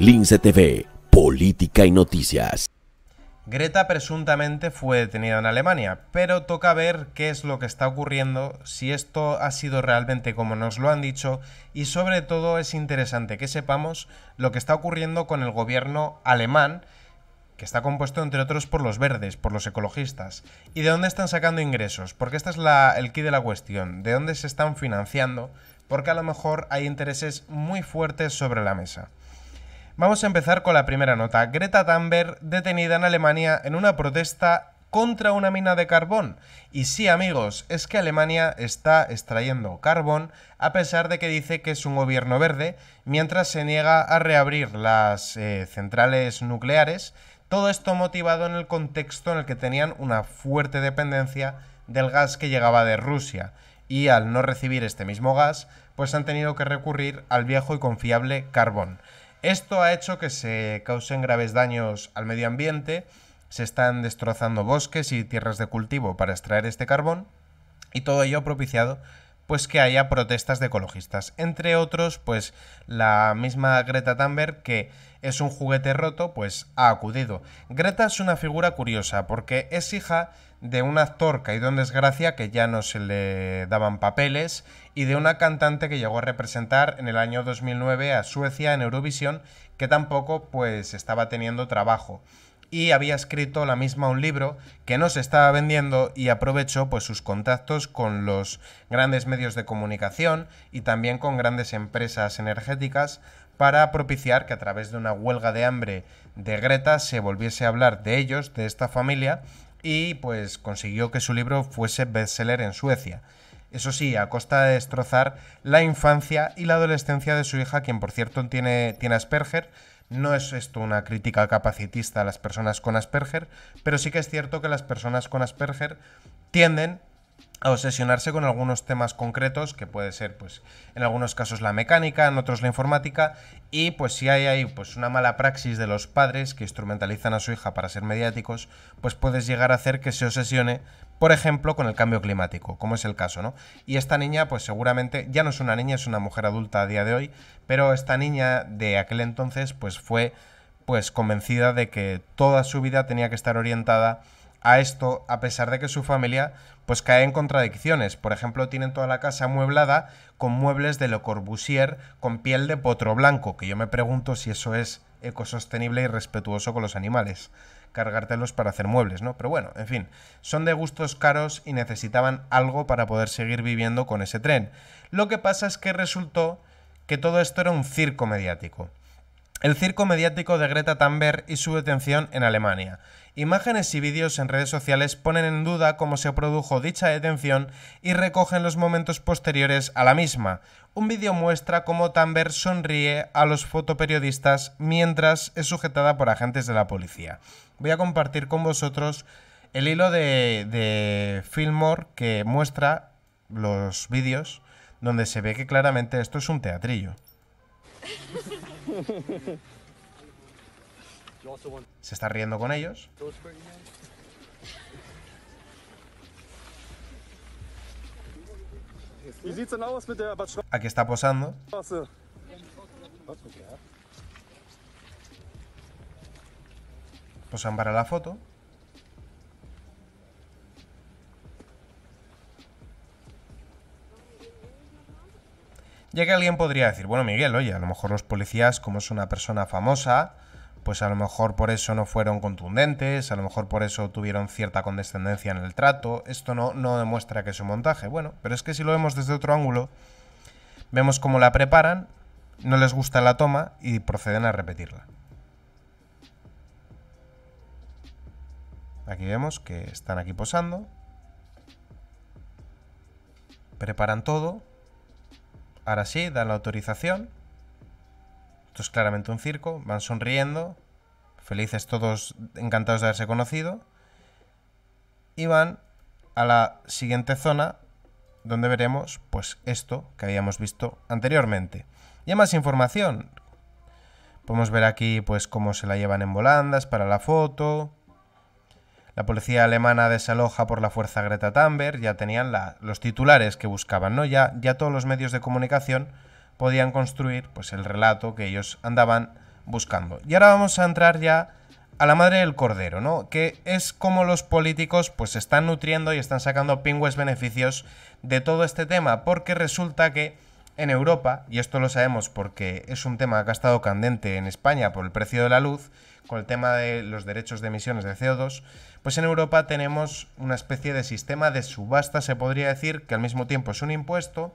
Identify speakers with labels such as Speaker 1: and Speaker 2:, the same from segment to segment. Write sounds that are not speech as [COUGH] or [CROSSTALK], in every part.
Speaker 1: Lince TV, Política y Noticias. Greta presuntamente fue detenida en Alemania, pero toca ver qué es lo que está ocurriendo, si esto ha sido realmente como nos lo han dicho, y sobre todo es interesante que sepamos lo que está ocurriendo con el gobierno alemán, que está compuesto entre otros por los verdes, por los ecologistas. ¿Y de dónde están sacando ingresos? Porque este es la, el key de la cuestión, de dónde se están financiando, porque a lo mejor hay intereses muy fuertes sobre la mesa. Vamos a empezar con la primera nota. Greta Thunberg detenida en Alemania en una protesta contra una mina de carbón. Y sí, amigos, es que Alemania está extrayendo carbón a pesar de que dice que es un gobierno verde, mientras se niega a reabrir las eh, centrales nucleares. Todo esto motivado en el contexto en el que tenían una fuerte dependencia del gas que llegaba de Rusia. Y al no recibir este mismo gas, pues han tenido que recurrir al viejo y confiable carbón. Esto ha hecho que se causen graves daños al medio ambiente, se están destrozando bosques y tierras de cultivo para extraer este carbón y todo ello ha propiciado pues que haya protestas de ecologistas. Entre otros, pues la misma Greta Thunberg, que es un juguete roto, pues ha acudido. Greta es una figura curiosa porque es hija de un actor caído en desgracia que ya no se le daban papeles y de una cantante que llegó a representar en el año 2009 a Suecia en Eurovisión que tampoco pues estaba teniendo trabajo y había escrito la misma un libro que no se estaba vendiendo y aprovechó pues sus contactos con los grandes medios de comunicación y también con grandes empresas energéticas para propiciar que a través de una huelga de hambre de Greta se volviese a hablar de ellos, de esta familia y pues consiguió que su libro fuese bestseller en Suecia. Eso sí, a costa de destrozar la infancia y la adolescencia de su hija, quien por cierto tiene, tiene Asperger, no es esto una crítica capacitista a las personas con Asperger, pero sí que es cierto que las personas con Asperger tienden a obsesionarse con algunos temas concretos, que puede ser, pues, en algunos casos la mecánica, en otros la informática, y pues si hay ahí pues una mala praxis de los padres que instrumentalizan a su hija para ser mediáticos, pues puedes llegar a hacer que se obsesione, por ejemplo, con el cambio climático, como es el caso, ¿no? Y esta niña, pues seguramente, ya no es una niña, es una mujer adulta a día de hoy, pero esta niña de aquel entonces, pues fue pues convencida de que toda su vida tenía que estar orientada a esto, a pesar de que su familia pues cae en contradicciones. Por ejemplo, tienen toda la casa mueblada con muebles de Le Corbusier con piel de potro blanco, que yo me pregunto si eso es ecosostenible y respetuoso con los animales, cargártelos para hacer muebles, ¿no? Pero bueno, en fin, son de gustos caros y necesitaban algo para poder seguir viviendo con ese tren. Lo que pasa es que resultó que todo esto era un circo mediático. El circo mediático de Greta Thunberg y su detención en Alemania. Imágenes y vídeos en redes sociales ponen en duda cómo se produjo dicha detención y recogen los momentos posteriores a la misma. Un vídeo muestra cómo Thunberg sonríe a los fotoperiodistas mientras es sujetada por agentes de la policía. Voy a compartir con vosotros el hilo de, de Fillmore que muestra los vídeos donde se ve que claramente esto es un teatrillo. [LAUGHS] [LAUGHS] Se está riendo con ellos. Aquí está posando. Posan para la foto. Ya que alguien podría decir, bueno Miguel, oye, a lo mejor los policías, como es una persona famosa, pues a lo mejor por eso no fueron contundentes, a lo mejor por eso tuvieron cierta condescendencia en el trato, esto no, no demuestra que es un montaje. Bueno, pero es que si lo vemos desde otro ángulo, vemos cómo la preparan, no les gusta la toma y proceden a repetirla. Aquí vemos que están aquí posando. Preparan todo, Ahora sí, dan la autorización. Esto es claramente un circo. Van sonriendo, felices todos, encantados de haberse conocido. Y van a la siguiente zona donde veremos pues esto que habíamos visto anteriormente. Y más información. Podemos ver aquí pues cómo se la llevan en volandas para la foto, la policía alemana desaloja por la fuerza Greta Thunberg, ya tenían los titulares que buscaban, ¿no? Ya, ya todos los medios de comunicación podían construir pues, el relato que ellos andaban buscando. Y ahora vamos a entrar ya a la madre del cordero, ¿no? Que es como los políticos pues se están nutriendo y están sacando pingües beneficios de todo este tema, porque resulta que en Europa, y esto lo sabemos porque es un tema que ha estado candente en España por el precio de la luz, con el tema de los derechos de emisiones de CO2, pues en Europa tenemos una especie de sistema de subasta, se podría decir, que al mismo tiempo es un impuesto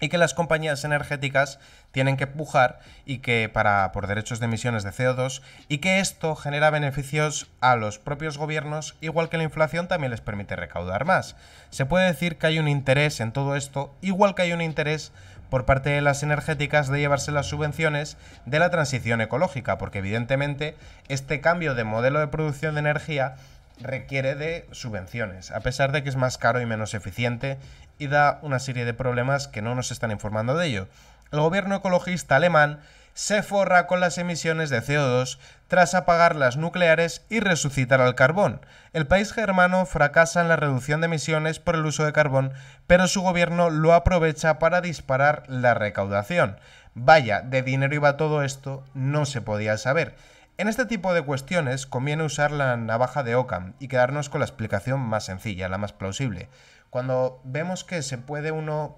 Speaker 1: y que las compañías energéticas tienen que pujar y que para por derechos de emisiones de CO2 y que esto genera beneficios a los propios gobiernos, igual que la inflación también les permite recaudar más. Se puede decir que hay un interés en todo esto, igual que hay un interés por parte de las energéticas de llevarse las subvenciones de la transición ecológica, porque evidentemente este cambio de modelo de producción de energía requiere de subvenciones, a pesar de que es más caro y menos eficiente y da una serie de problemas que no nos están informando de ello. El gobierno ecologista alemán se forra con las emisiones de CO2 tras apagar las nucleares y resucitar al carbón. El país germano fracasa en la reducción de emisiones por el uso de carbón, pero su gobierno lo aprovecha para disparar la recaudación. Vaya, de dinero iba todo esto, no se podía saber. En este tipo de cuestiones conviene usar la navaja de Ockham y quedarnos con la explicación más sencilla, la más plausible. Cuando vemos que se puede uno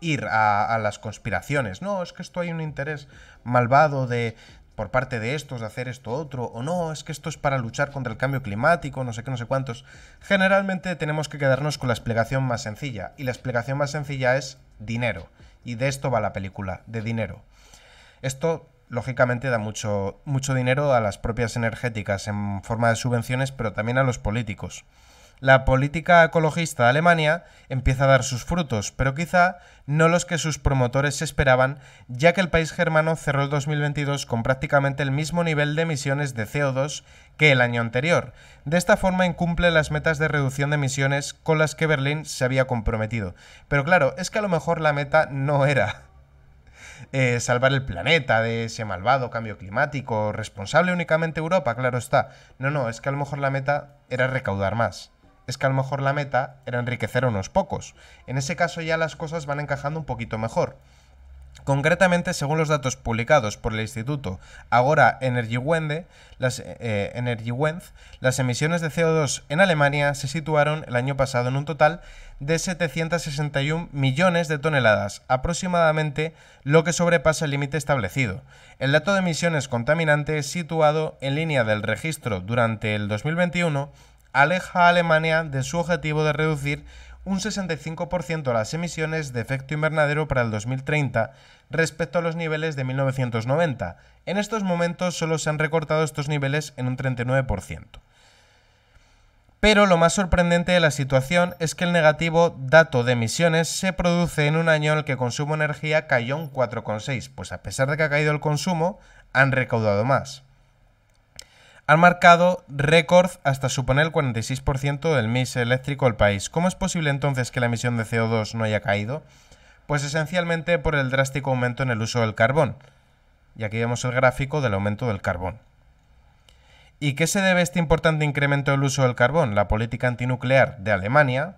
Speaker 1: ir a, las conspiraciones. No, es que esto hay un interés malvado de por parte de estos de hacer esto otro, o no, es que esto es para luchar contra el cambio climático, no sé qué, no sé cuántos. Generalmente tenemos que quedarnos con la explicación más sencilla, y la explicación más sencilla es dinero, y de esto va la película, de dinero. Esto, lógicamente, da mucho, mucho dinero a las propias energéticas en forma de subvenciones, pero también a los políticos la política ecologista de Alemania empieza a dar sus frutos, pero quizá no los que sus promotores esperaban, ya que el país germano cerró el 2022 con prácticamente el mismo nivel de emisiones de CO2 que el año anterior. De esta forma incumple las metas de reducción de emisiones con las que Berlín se había comprometido. Pero claro, es que a lo mejor la meta no era eh, salvar el planeta de ese malvado cambio climático, responsable únicamente Europa, claro está. No, no, es que a lo mejor la meta era recaudar más es que a lo mejor la meta era enriquecer a unos pocos. En ese caso ya las cosas van encajando un poquito mejor. Concretamente, según los datos publicados por el Instituto Agora Energiewende, las, eh, eh, las emisiones de CO2 en Alemania se situaron el año pasado en un total de 761 millones de toneladas, aproximadamente lo que sobrepasa el límite establecido. El dato de emisiones contaminantes situado en línea del registro durante el 2021 aleja a Alemania de su objetivo de reducir un 65% las emisiones de efecto invernadero para el 2030 respecto a los niveles de 1990. En estos momentos solo se han recortado estos niveles en un 39%. Pero lo más sorprendente de la situación es que el negativo dato de emisiones se produce en un año en el que el consumo de energía cayó un 4,6, pues a pesar de que ha caído el consumo, han recaudado más han marcado récords hasta suponer el 46% del mix eléctrico del país. ¿Cómo es posible entonces que la emisión de CO2 no haya caído? Pues esencialmente por el drástico aumento en el uso del carbón. Y aquí vemos el gráfico del aumento del carbón. ¿Y qué se debe a este importante incremento del uso del carbón? La política antinuclear de Alemania,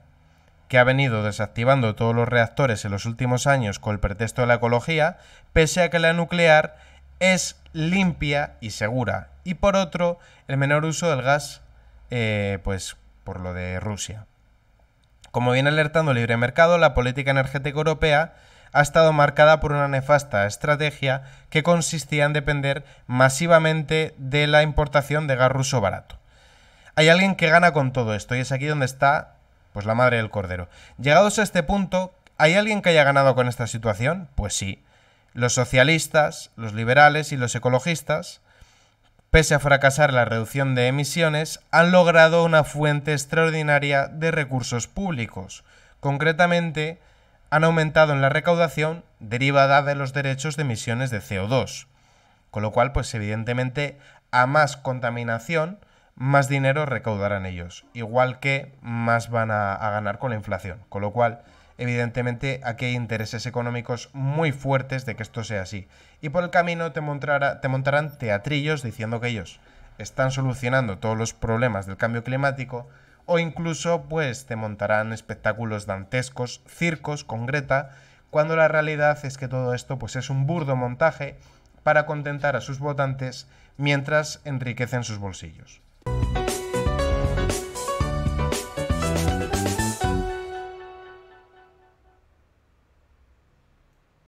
Speaker 1: que ha venido desactivando todos los reactores en los últimos años con el pretexto de la ecología, pese a que la nuclear es limpia y segura. Y por otro, el menor uso del gas, eh, pues por lo de Rusia. Como viene alertando el libre mercado, la política energética europea ha estado marcada por una nefasta estrategia que consistía en depender masivamente de la importación de gas ruso barato. Hay alguien que gana con todo esto y es aquí donde está pues la madre del cordero. Llegados a este punto, ¿hay alguien que haya ganado con esta situación? Pues sí, los socialistas, los liberales y los ecologistas, pese a fracasar la reducción de emisiones, han logrado una fuente extraordinaria de recursos públicos. Concretamente, han aumentado en la recaudación derivada de los derechos de emisiones de CO2. Con lo cual, pues evidentemente, a más contaminación, más dinero recaudarán ellos, igual que más van a, a ganar con la inflación. Con lo cual, evidentemente aquí hay intereses económicos muy fuertes de que esto sea así. Y por el camino te, montarán teatrillos diciendo que ellos están solucionando todos los problemas del cambio climático o incluso pues te montarán espectáculos dantescos, circos con Greta, cuando la realidad es que todo esto pues es un burdo montaje para contentar a sus votantes mientras enriquecen sus bolsillos.